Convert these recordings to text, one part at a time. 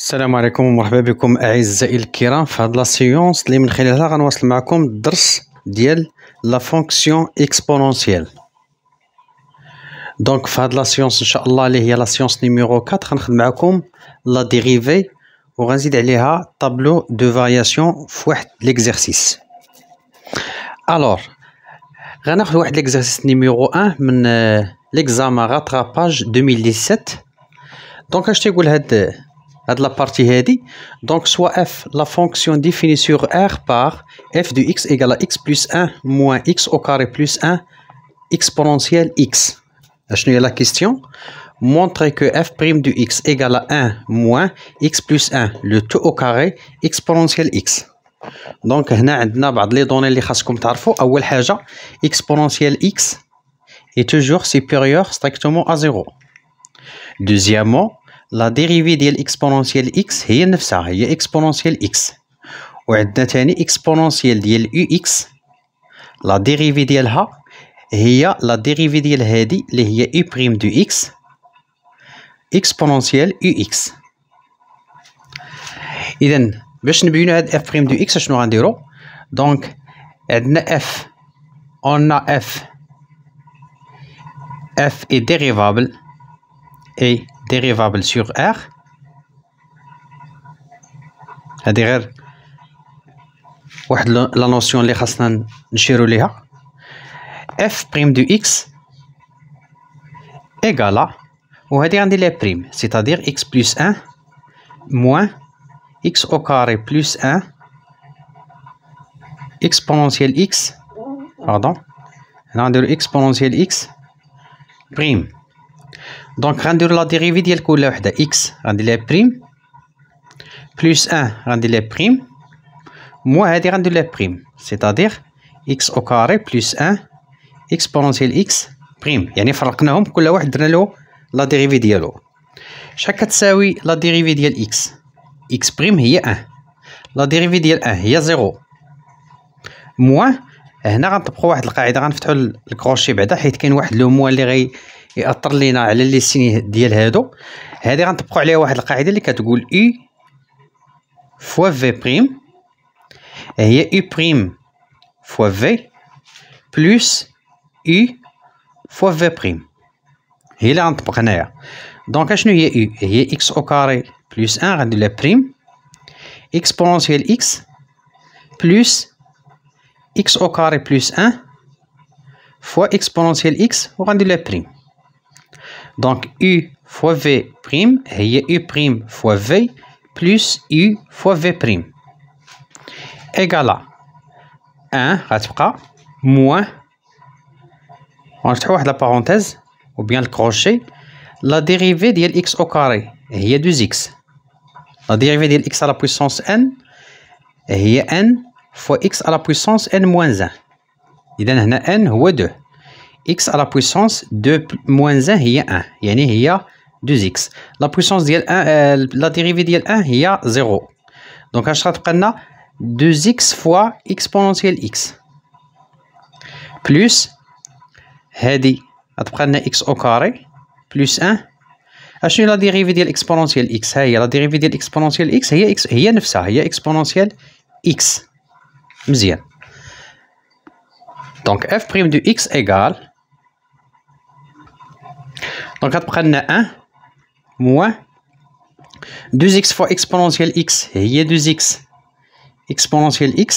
السلام عليكم ومرحبا بكم اعزائي الكرام في هاد لا سيونس اللي من خلالها غنواصل معكم الدرس ديال لا فونكسيون اكسبونونسييل دونك في هاد لا سيونس ان شاء الله اللي هي لا سيونس نيميرو 4 غنخدم معكم لا ديريفي وغنزيد عليها طابلو دو فارياسيون في واحد ليكزيرسيس الور غناخذ واحد ليكزيرسيس نيميرو 1 من ليكزام راتراباج 2017 دونك اش تيقول هاد de la partie donc soit f la fonction définie sur r par f de x égale à x plus 1 moins x au carré plus 1 exponentielle x je la question montrer que f' prime de x égale à 1 moins x plus 1 le tout au carré exponentielle x donc هنا عندنا بعض لي دوني اللي خاصكم تعرفوا اول est toujours supérieur strictement à 0 deuxièmement la dérivée de l'exponentielle x est neuf e exponentielle x. Et la une exponentielle de x. La dérivée de l est la dérivée de u prime du x. Exponentielle u x. f du donc on f f est dérivable dérivable sur R. C'est-à-dire, la notion de l'échelle f prime du x égale à, ou primes, c'est-à-dire x plus 1 moins x au carré plus 1 exponentielle x, pardon, l'endroit exponentielle x prime. دونك غنديرو لا ديريفي ديال كل وحده اكس غندير لها بريم بلس ان غندير لها بريم مو هادي غندير لها بريم سيتادير اكس او كاري بلس 1 اكسبونسييل اكس بريم يعني فرقناهم كل واحد درنا له لا ديريفي ديالو شحال كتساوي لا ديريفي ديال اكس اكس بريم هي ان لا ديريفي ديال ان هي 0 موان هنا غنطبقوا واحد القاعده غنفتحوا الكروشي بعدا حيت كاين واحد لو موان اللي غي ياثر لينا على لي سين ديال هادو هذه غنطبقوا عليها واحد القاعده اللي كتقول اي فوا في بريم هي اي بريم فوا في بلس اي فوا في بريم هي اللي غنطبق هنايا دونك اشنو هي اي e؟ هي اكس او كاري بلس 1 غندير لها بريم اكسبونسييل اكس بلس اكس او كاري بلس 1 فوا اكسبونسييل اكس وغندير لها بريم Donc U fois V prime, a U prime fois V plus U fois V prime. Égale à 1 moins moins va trouve la parenthèse ou bien le crochet la dérivée de x au carré a 2x la dérivée de x à la puissance n est n fois x à la puissance n moins 1 il y a n ou 2 x à la puissance 2 moins 1 est 1 il y a 2x La puissance de 1 لا ديريفي ديال 1 est 0 Donc, je vais prendre 2x fois exponentielle x plus هادي غتبقى a x au carré plus 1 prendre la dérivée de l'exponentielle x ها هي la dérivée de exponentielle x 9, ça, il y a exponentielle x donc f' de x égale donc on on prendre 1 moins 2x fois exponentielle x est 2x exponentielle x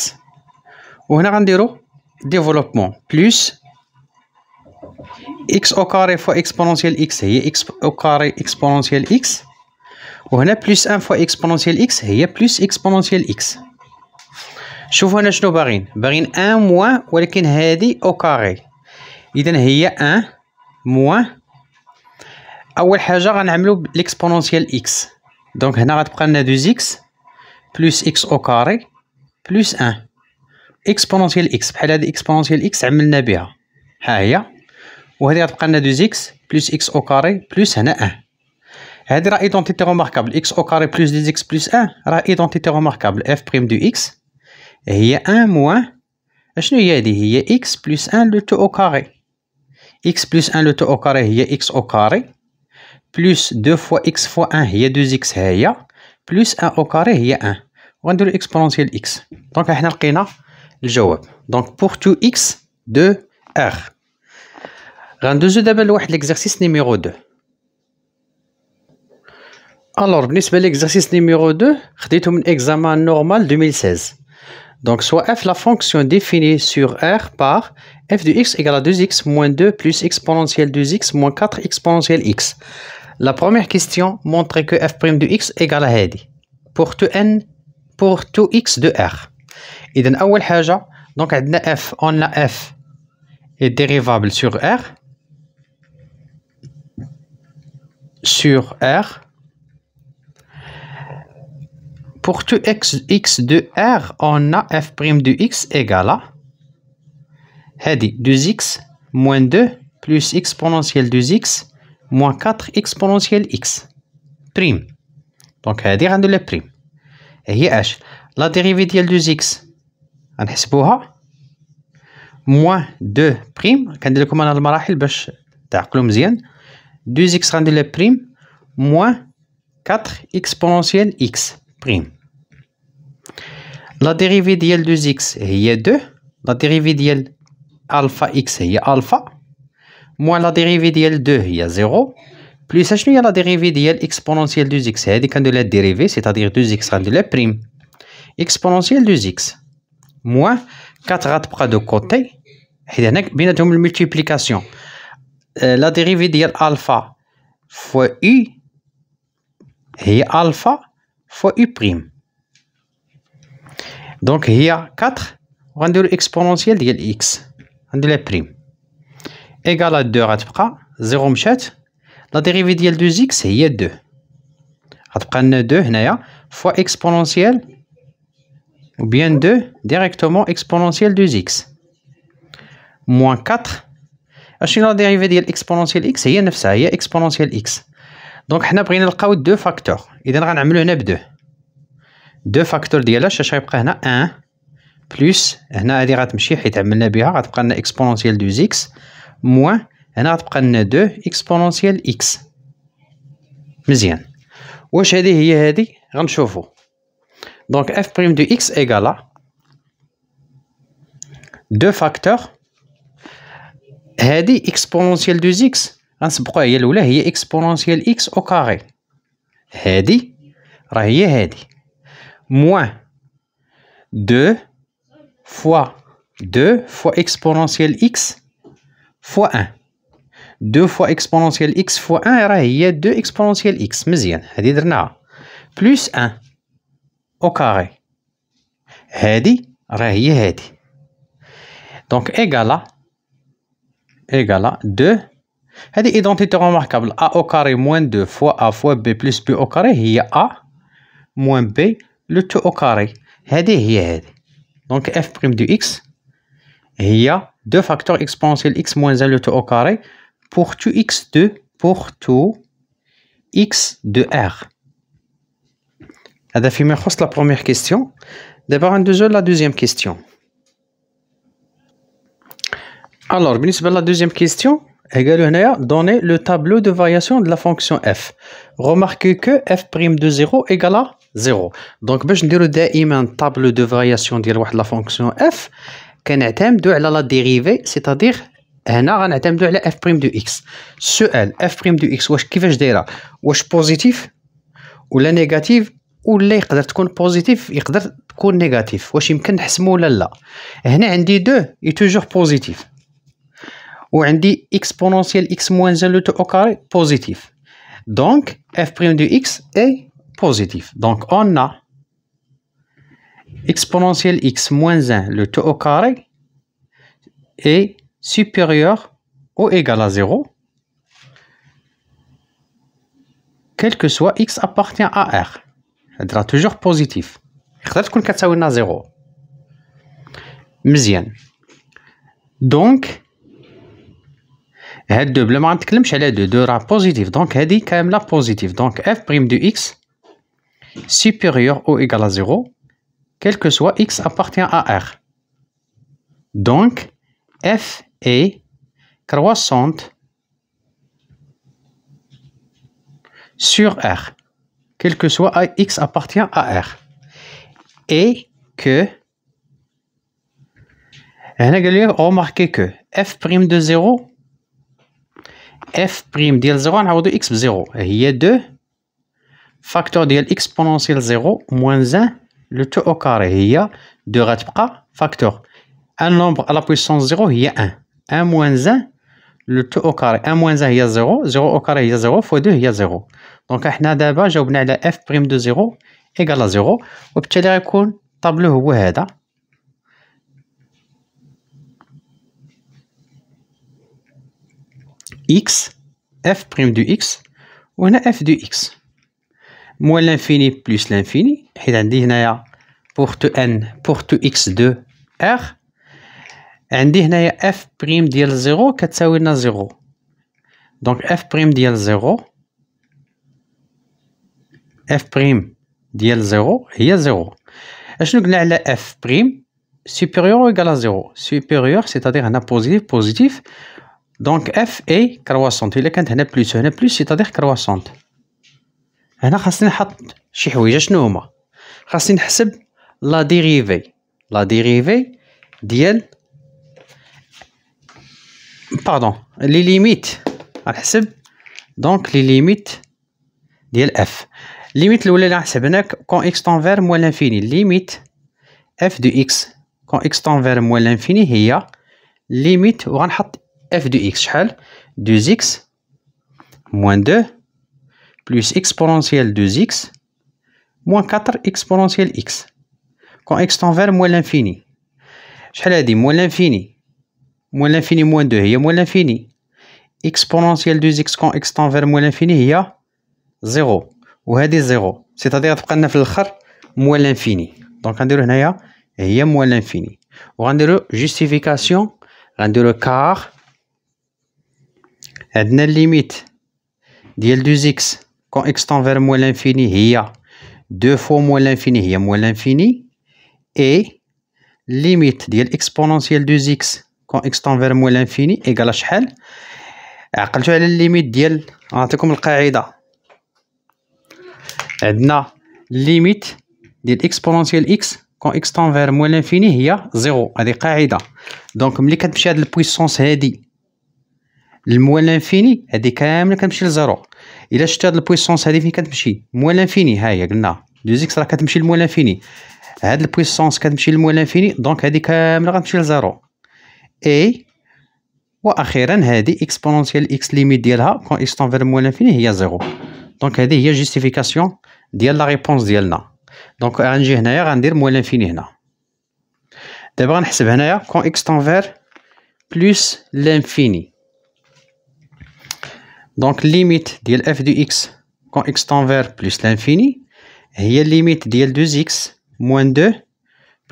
on وهنا غنديرو développement plus x au carré fois exponentielle x هي x au carré exponentielle x On وهنا plus 1 fois exponentielle x هي plus exponentielle x شوفوا هنا شنو باغين باغين 1 moins, ولكن هذه au carré اذا هي 1 moins... اول حاجه غنعملو بالاكسبونونسيال اكس دونك هنا غتبقى لنا 2 اكس بلس اكس او كاري بلس 1 اكسبونونسيال اكس بحال هذه اكسبونونسيال اكس عملنا بها ها هي وهذه غتبقى لنا 2 اكس بلس اكس او كاري بلس هنا 1 هذه راه ايدونتيتي ريماركابل اكس او كاري بلس 2 اكس بلس 1 راه ايدونتيتي ريماركابل اف بريم دو اكس هي 1 موان اشنو هي هذه هي اكس بلس 1 لو تو او كاري اكس بلس 1 لو تو او كاري هي اكس او كاري plus 2 fois x fois 1 هي 2 x ها هي plus 1 au carré هي 1 x. Donc, x دونك حنا لقينا الجواب دونك pour tout x 2r غندوزو دابا لواحد l'exercice نيميرو 2 Alors, بالنسبه ليكزيرسيس نيميرو 2 خديته من examen نورمال 2016 Donc, soit f, la fonction définie sur R par f de x égale à 2x moins 2 plus exponentielle 2x moins 4 exponentielle x. La première question montre que f' de x égale à هذه pour tout n pour tout x de r. أول حاجة donc عندنا f on a f est dérivable sur r sur r pour tout x, x de r on a f' de x égale à هذه 2x moins 2 plus exponentielle 2x moins 4 exponentielle x. Prime. Donc, c'est un de la prime. Et y a h. La dérivée de 2x. On a Moins 2 prime. Quand le commandant de Marahil, de vais te 2x rendu les prime. Moins 4 exponentielle x. Prime. La dérivée de 2x. est y 2. La dérivée de alpha x. est alpha. Moins la dérivée de 2, il y a 0. Plus la dérivée de l'exponentielle de x cest C'est-à-dire a la 2x rendu la prime. Exponentielle de 2x. Moins 4, on prend deux côtés. Et y a une multiplication. Euh, la dérivée de alpha fois u. Et alpha fois u prime. Donc, il y a 4. Rendu l'exponentielle de l'x. Rendu prime. إيكالا 2 غتبقى زيرو مشات لا ديريفي ديال 2 اكس هي 2 غتبقى لنا 2 هنايا فوا اكسبونونسيال بيان دو 2 directement دو زيكس موان Moins 4. لا ديريفي ديال l'exponentielle اكس هي نفسها هي exponentielle اكس دونك حنا بغينا نلقاو دو فاكتور إذا غنعملو هنا ب 2. فاكتور ديالها اش غيبقى هنا 1 بلس هنا هذه غتمشي حيت عملنا بها غتبقى لنا exponentielle de x موان هنا غتبقى لنا دو اكسبونونسيال اكس مزيان واش هادي هي هادي غنشوفو دونك اف بريم دو اكس ايكالا دو فاكتور هادي اكسبونونسيال دو اكس غنسبقوها هي الاولى هي اكسبونونسيال اكس او كاري هادي راه هي هادي موان دو فوا دو فوا اكسبونونسيال اكس fois 1 2 fois exponentielle x fois 1 y a 2 exponentielle x مزيان هذه درناها plus 1 au carré هذه راه هي هذه دونك ايغالا ايغالا 2 هذه identité remarquable. a au carré moins 2 fois a fois b plus b au carré هي a moins b le tout au carré هذه هي هذه Donc, f' de x هي deux facteurs exponentiels x moins 1 le tout au carré pour tout x2 pour tout x de r. Ça la première question. D'abord, en deux heures, la deuxième question. Alors, bien sûr, la deuxième question, égale donner le tableau de variation de la fonction f. Remarquez que f' prime de 0 égale à 0. Donc, ben, je vais dire un tableau de variation de la fonction f. كنعتمدوا على لا ديريفي سيتادير هنا غنعتمدوا على اف بريم دو اكس السؤال اف بريم دو اكس واش كيفاش دايره واش بوزيتيف ولا نيجاتيف ولا يقدر تكون بوزيتيف يقدر تكون نيجاتيف واش يمكن نحسمو ولا لا هنا عندي دو اي توجور بوزيتيف وعندي اكسبونونسيال اكس موان زان لو تو او كاري بوزيتيف دونك اف بريم دو اكس اي بوزيتيف دونك اون a exponentielle x moins 1, le taux au carré, est supérieur ou égal à 0, quel que soit x appartient à R. Elle sera toujours positif. Il y a 0. مزيان Donc, هاد دو بلا ما dit, deux دو دو Donc, بوزيتيف دونك هادي كامله بوزيتيف ou égal à x supérieur ou 0 quel que soit x appartient à R. Donc, f est croissante sur R, quel que soit x appartient à R. Et que, remarquez que f' de 0, f' de 0 نعوضو x ب 0 a 2 facteurs ديال exponentielle 0 moins 1 le tout au carré il y a 2 raté facteur. Un nombre à la puissance 0 est 1. 1 moins 1, le tout au carré. 1 moins 1 il y a 0. 0 au carré y a 0 fois 2 est 0. Donc, nous a d'abord, j'ai obtenu la f' de 0 égale à 0. Et la table obtenu tableau hein. x, f' de x, ou f de x moins l'infini plus l'infini dit عندي هنايا n pour tout x 2 r. عندي هنايا f prime ديال 0 كتساوي لنا 0 donc f prime ديال 0 f prime ديال 0 هي 0 اشنو قلنا على f prime supérieur ou égal à 0 supérieur c'est-à-dire un positif positif donc f est croissante Il كانت plus هنا plus c'est-à-dire croissant. هنا خاصني نحط شي حويجه شنو هما خاصني نحسب لا ديريفي لا ديريفي ديال باردون لي ليميت غنحسب دونك لي ليميت ديال اف ليميت الاولى اللي هناك كون اكس تنفير موال لانفيني ليميت اف دو اكس كون اكس تنفير موال لانفيني هي ليميت وغنحط اف دو اكس شحال دو اكس موان 2 plus exponentielle 2x moins 4 exponentielle x quand x tend vers moins l'infini je l'ai dit, moins l'infini moins l'infini moins 2 Il y a moins l'infini exponentielle 2x quand x tend vers moins l'infini Il y a 0 des 0 c'est C'est-à-dire لنا le الاخر moins l'infini Donc, il y a moins l'infini le justification غنديرو كار la limite ديال 2x quand x tend vers moins l'infini, il y a 2 fois moins l'infini, il y a moins l'infini. Et limite de l'exponentielle de 2x quand x tend vers moins l'infini égale à chhel. Alors, quand tu as la limite de l'exponentielle de la limite de l'exponentielle x quand x tend vers moins l'infini, il y a 0. Donc, je vais te la puissance moins l'infini, elle est quand même 0. الا شفت هاد البويسونس هادي فين كتمشي موال انفيني ها هي قلنا زيكس راه كتمشي لموال انفيني هاد البويسونس كتمشي لموال انفيني دونك هادي كامله غتمشي لزيرو اي واخيرا هادي اكسبونونسيال اكس ليميت ديالها كون اكس تنفير موال انفيني هي زيرو دونك هادي هي جيستيفيكاسيون ديال لا ريبونس ديالنا دونك غنجي هنايا غندير موال انفيني هنا دابا غنحسب هنايا كون اكس تنفير بلوس لانفيني دونك ليميت ديال اف دو اكس كون اكس تنفير بلس لانفيني هي ليميت ديال دو اكس موان دو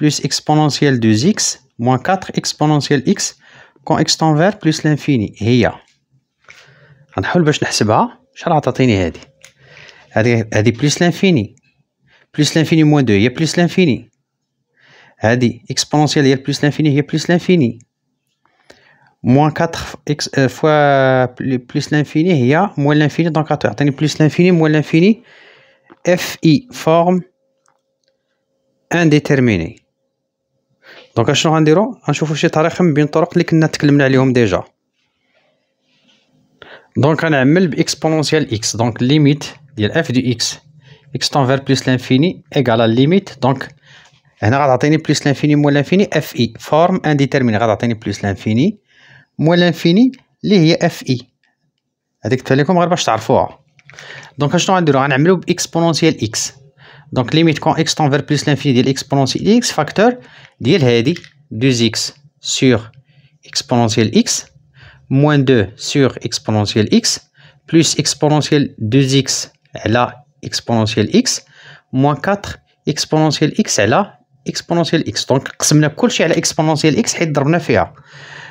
بلس اكسبونونسيال دو اكس موان كاتر اكسبونونسيال اكس كون اكس تنفير بلس لانفيني هي غنحاول باش نحسبها شحال غتعطيني هادي هادي هادي بلس لانفيني بلس لانفيني موان دو هي بلس لانفيني هادي اكسبونونسيال هي بلس لانفيني هي بلس لانفيني موان 4 اكس فوا بلس لانفيني هي موان لانفيني دونك غتعطيني بلس لانفيني موان لانفيني اف اي فورم انديتيرميني دونك اشنو غنديرو غنشوفو شي طريقه من بين الطرق اللي كنا تكلمنا عليهم ديجا دونك غنعمل باكسبونونسيال اكس دونك ليميت ديال اف دو اكس اكس تنفير بلس لانفيني ايكال ليميت دونك هنا غتعطيني بلس لانفيني موان لانفيني اف اي فورم انديتيرميني غتعطيني بلس لانفيني موال لانفيني اللي هي اف اي e. هذيك قلت لكم غير باش تعرفوها دونك اشنو غنديرو غنعملو باكسبونونسيال اكس دونك ليميت كون اكس تنفير بلس لانفيني ديال اكسبونونسيال اكس فاكتور ديال هادي دوز اكس سور اكسبونونسيال اكس موان دو سور اكسبونونسيال اكس بلوس اكسبونونسيال دوز اكس على اكسبونونسيال اكس موان كاتر اكسبونونسيال اكس على اكسبونونسيال اكس دونك قسمنا كلشي على اكسبونونسيال اكس حيت ضربنا فيها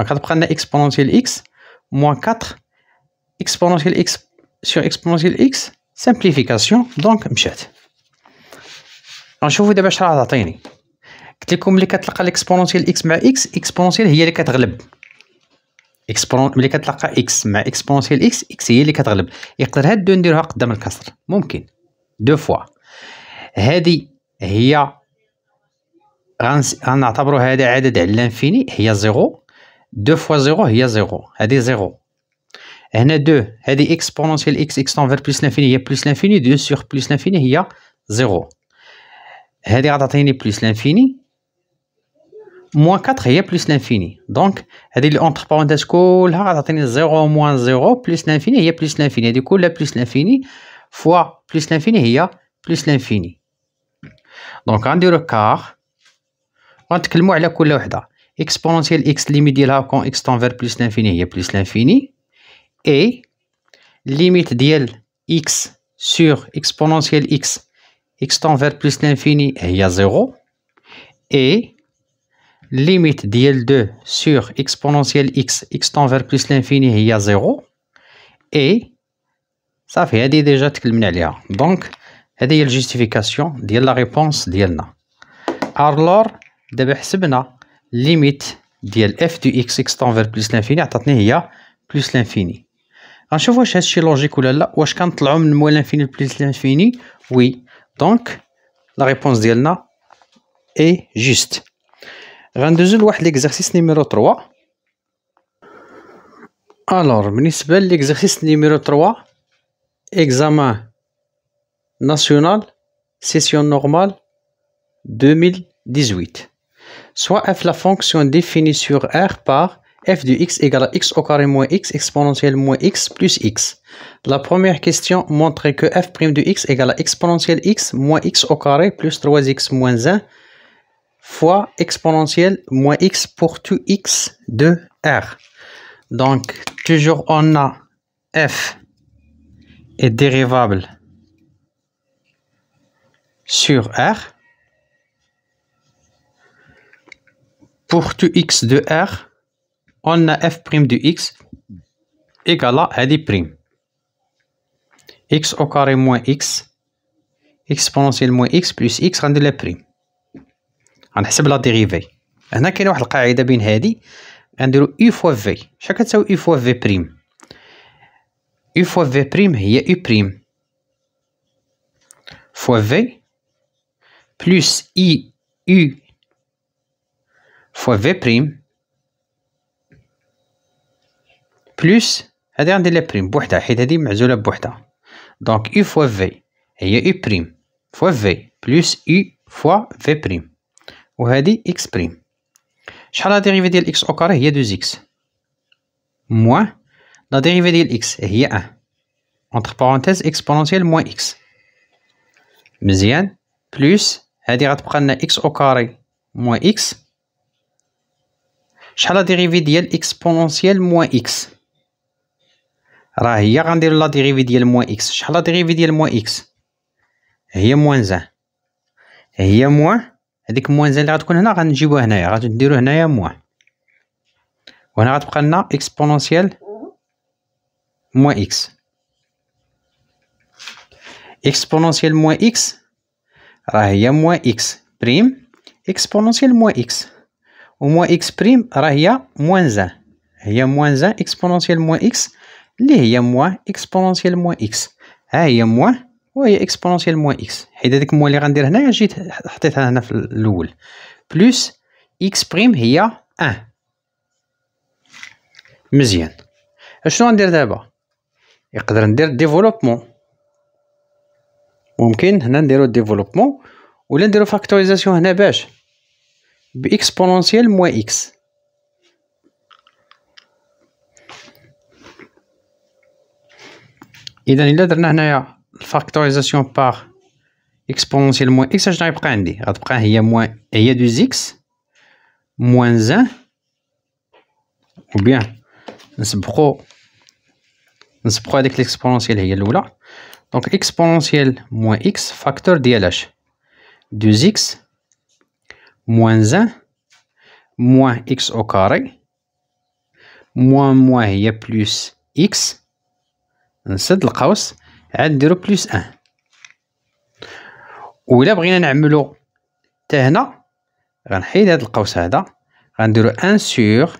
دونك غتبقى لنا اكسبونونسيال اكس موان 4 اكسبونونسيال اكس سور اكسبونونسيال اكس سامبليفيكاسيون دونك مشات غنشوفو دابا اش راه تعطيني قلت لكم ملي كتلقى الاكسبونونسيال اكس مع اكس اكسبونونسيال هي اللي كتغلب اكسبون ملي كتلقى اكس مع اكسبونونسيال اكس اكس هي اللي كتغلب يقدر هاد دو نديروها قدام الكسر ممكن دو فوا هادي هي غنعتبروا هذا عدد على الانفيني هي زيرو 2 fois 0, il y 0. Il 0. Ici, 2. Il y exponentielle x, x vers plus l'infini, il y a plus l'infini. 2 sur plus l'infini, il y a 0. Il y a plus l'infini. Moins 4, il y a plus l'infini. Donc, entre parenthèses 0, moins 0, plus l'infini, il y a plus l'infini. Du coup, plus l'infini. Fois plus l'infini, il y a plus l'infini. Donc, on dit le quart. On dit que le exponentielle x limite de quand x tend vers plus l'infini, il plus l'infini. Et limite de x sur exponentielle x, x tend vers plus l'infini, il y a 0. Et limite de L2 sur exponentielle x, x tend vers plus l'infini, il y a 0. Et ça fait, il y a déjà Donc, il y a la justification de la réponse Alors, de Limite dlf f du xx tend vers plus l'infini à il plus l'infini à chevaux chasse chez ou la ou l'homme moins l'infini plus l'infini oui donc la réponse d'elle est juste un deuxième l'exercice numéro 3 alors ministre l'exercice numéro 3 examen national session normale 2018 soit f la fonction définie sur R par f de x égale à x au carré moins x exponentielle moins x plus x. La première question montrait que f' prime de x égale à exponentielle x moins x au carré plus 3x moins 1 fois exponentielle moins x pour tout x de R. Donc, toujours on a f est dérivable sur R. Pour tout x de R, on a f prime de x égale à prime x au carré moins x exponentielle moins x plus x rendu la prime. On a la dérivée. Là, qui est notre règle de binhédi, rendu u fois v. Chaque fois u fois v prime, u fois v prime y a u prime fois v plus i u fois v' plus la dérivée de la prime. Donc u fois v, c'est u' fois v, plus u fois v'. Où est x'? J'ai la dérivée de x au carré, a 2x. Moins la dérivée de x, c'est 1. Entre parenthèses, exponentielle, moins x. Mise plus, c'est-à-dire x au carré, moins x. شحال لا ديريفي ديال اكسبونونسيال موان اكس راه هي غندير لا ديريفي ديال موان اكس شحال لا ديريفي ديال موان اكس هي موان زان هي موان هذيك موان زان اللي غتكون هنا غنجيبوها هنايا غنديرو هنايا موان وهنا غتبقى لنا اكسبونونسيال موان اكس اكسبونونسيال موان اكس راه هي موان اكس بريم اكسبونونسيال موان اكس موان اكس بريم راه هي موان زان هي موان زان اكسبونونسيال موان اكس اللي هي موان اكسبونونسيال موان اكس ها هي و وهي اكسبونونسيال موان اكس حيت هذيك موان اللي غندير هنايا جيت حطيتها هنا في الاول بلوس اكس بريم هي ان آه. مزيان اشنو غندير دابا يقدر ندير ديفلوبمون ممكن هنا نديرو ديفلوبمون ولا نديرو فاكتوريزاسيون هنا باش exponentielle moins x. Et dans l'idée de la factorisation par exponentielle moins x, je n'ai pas dit, après il y a moins, il x moins 1, ou bien, c'est pro c'est plus avec l'exponentielle, il là, donc exponentielle moins x, facteur dh, deux x, موانزا موان إكس أو كاري موان موان هي بلوس إكس نسد القوس عاد نديرو بلوس أن و إلا بغينا نعملو تا هنا غنحيد هاد القوس هدا غنديرو أن سيغ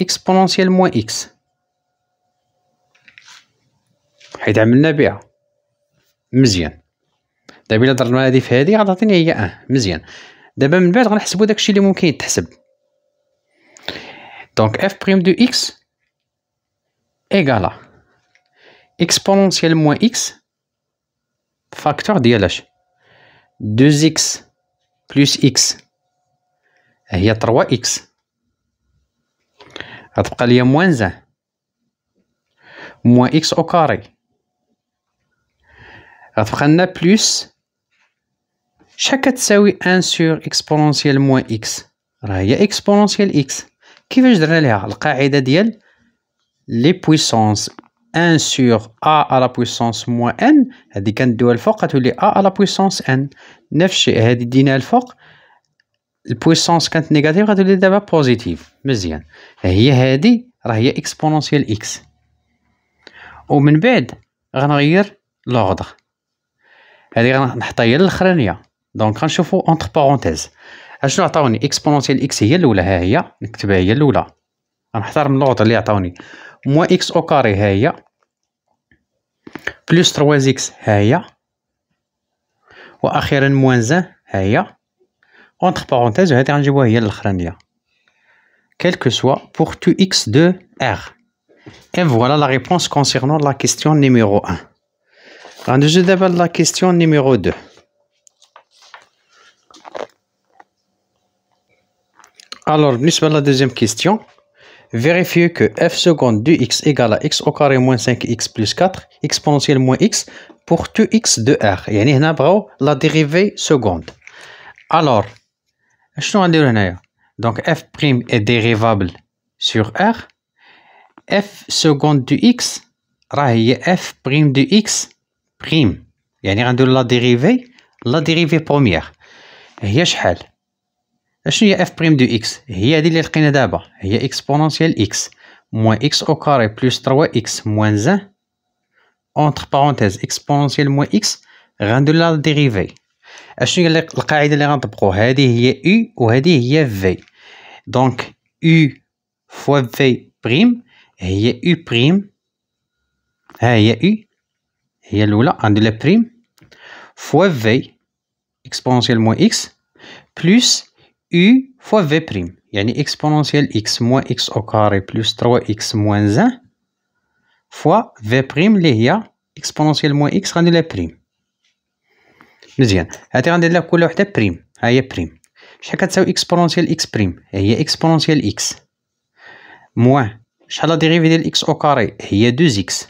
إكسبونونسيال موان إكس حيت عملنا بها مزيان دابا إلا درنا هادي في هادي غتعطيني هي أن مزيان دابا من بعد غنحسبوا داكشي اللي ممكن يتحسب دونك اف بريم دو اكس ايغالا اكسبونونسيال موان اكس فاكتور ديال اش 2 اكس بلس اكس هي 3 اكس غتبقى ليا موان زان موان اكس او كاري غتبقى لنا بلس شحال كتساوي ان سور اكسبونونسيال موان اكس راه هي اكسبونونسيال اكس كيفاش درنا ليها القاعده ديال لي بويسونس ان سور ا على بويسونس موان ان هادي كندوها الفوق غتولي ا على بويسونس ان نفس الشيء هادي ديناها الفوق البويسونس كانت نيجاتيف غتولي دابا بوزيتيف مزيان هي هادي راه هي اكسبونونسيال اكس ومن بعد غنغير لوردر هادي غنحطها هي الاخرانيه دونك غنشوفو اونتر بارونتيز اشنو عطاوني اكسبونونسيال اكس هي الاولى ها هي نكتبها هي الاولى من لوطر اللي عطاوني موا اكس او كاري ها هي بلس 3 اكس ها هي واخيرا موان زان ها هي اونتر بارونتيز هادي غنجيبوها هي الاخرانيه كيل كو سوا pour تو اكس دو ار اي فوالا لا ريبونس concernant لا كيستيون نيميرو 1. دابا لا كيستيون نيميرو 2. Alors, nous à la deuxième question, vérifiez que f seconde du x égale à x au carré moins 5x plus 4 exponentielle moins x pour tout x de r. Et nous avons la dérivée seconde. Alors, suis prime Donc f' prime est dérivable sur r. f seconde du x rayé f prime de x prime. y avons la dérivée, la dérivée première. اشنو هي اف بريم دو اكس هي هذه اللي لقينا دابا هي اكسبونونسيال اكس موان اكس او كاري بلس 3 اكس موان زان اونتر بارونتيز اكسبونونسيال موان اكس غندير لا ديريفي اشنو هي القاعده اللي غنطبقو هذه هي او وهذه هي في دونك او فوا في بريم هي او بريم ها هي او هي الاولى غندير لها بريم فوا في اكسبونونسيال موان اكس بلس u fois v prime يعني exponentielle x moins x au carré plus 3x moins 1 fois v prime اللي هي exponentielle moins x غندير لها prime. مزيان هادي غندير لها كل وحده prime. ها هي بريم شحال كتساوي exponentielle x prime؟ هي exponentielle x موان شحال لا ديريفي ديال x او كاري هي 2x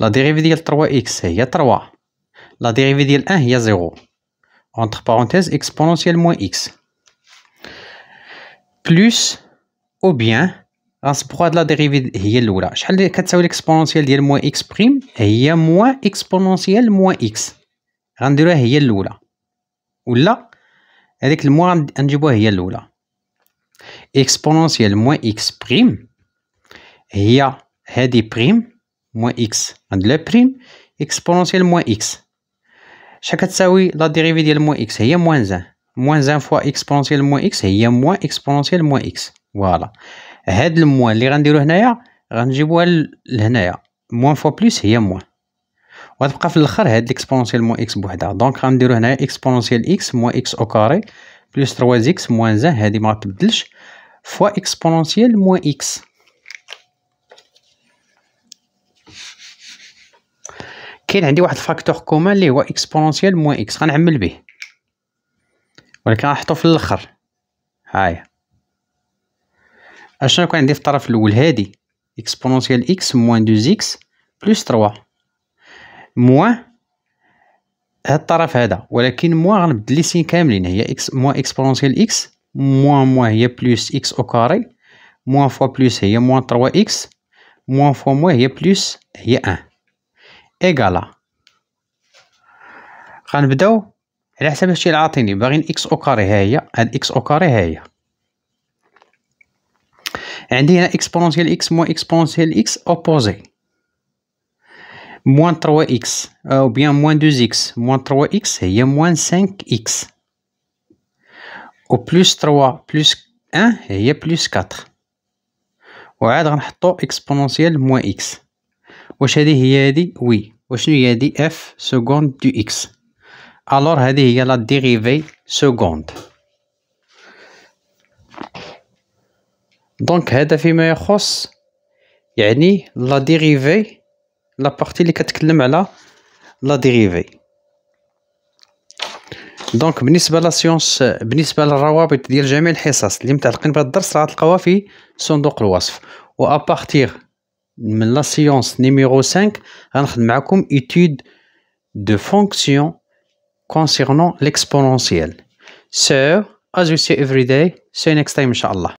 لا ديريفي ديال 3x هي 3 لا ديريفي ديال 1 هي 0 entre parenthèses exponentielle moins x plus ou bien on se prend de la dérivée de y a l'eau là exponentielle de moins x prime et il y a moins exponentielle moins x rendu là ou là avec le moins en exponentielle moins x prime et il y a des moins x la prime exponentielle moins x شحال كتساوي لا ديريفي ديال موان اكس هي موان زان موان زان فوا اكسبونسيال موان اكس هي موان اكسبونسيال موان اكس فوالا هاد الموان اللي غنديرو هنايا غنجيبوها لهنايا موان فوا بلوس هي موان وغتبقى في الاخر هاد الاكسبونسيال موان اكس بوحدها دونك غنديرو هنايا اكسبونسيال اكس موان اكس او كاري بلس 3 اكس موان زان هادي ما تبدلش فوا اكسبونسيال موان اكس كاين عندي واحد الفاكتور كومان اللي هو اكسبونونسيال موان اكس غنعمل به ولكن غنحطو في الاخر هايا اشنو كان عندي في الطرف الاول هادي اكسبونونسيال اكس موان دوز اكس بلس تروا موان هاد الطرف هذا ولكن موان غنبدل لي سين كاملين هي اكس موان اكسبونونسيال اكس موان موان هي بلس اكس او كاري موان فوا بلس هي موان تروا اكس موان فوا موان هي بلس هي ان إيكالا غنبداو على حسب هادشي اللي عاطيني باغين إكس أو كاري ها هي هاد إكس أو كاري ها هي عندي هنا إكسبونونسيال إكس موان إكسبونسيال إكس أوبوزي موان تروا إكس أو بيان موان دوز إكس موان تروا إكس هي موان سانك إكس أو بلوس تروا بلوس أن هي بلوس كاتر وعاد غنحطو إكسبونونسيال موان إكس واش هذه هي هذه وي وشنو هي هذه اف سكوند دو اكس الور هذه هي لا ديريفي سكوند دونك هذا فيما يخص يعني لا ديريفي لا بارتي اللي كتكلم على لا ديريفي دونك بالنسبه لا سيونس بالنسبه للروابط ديال جميع الحصص اللي متعلقين بهذا الدرس غتلقاوها في صندوق الوصف وابارتير La Science science numéro 5 ma une étude de fonction concernant l'exponentiel So, as you see every day, see you next time, inshallah.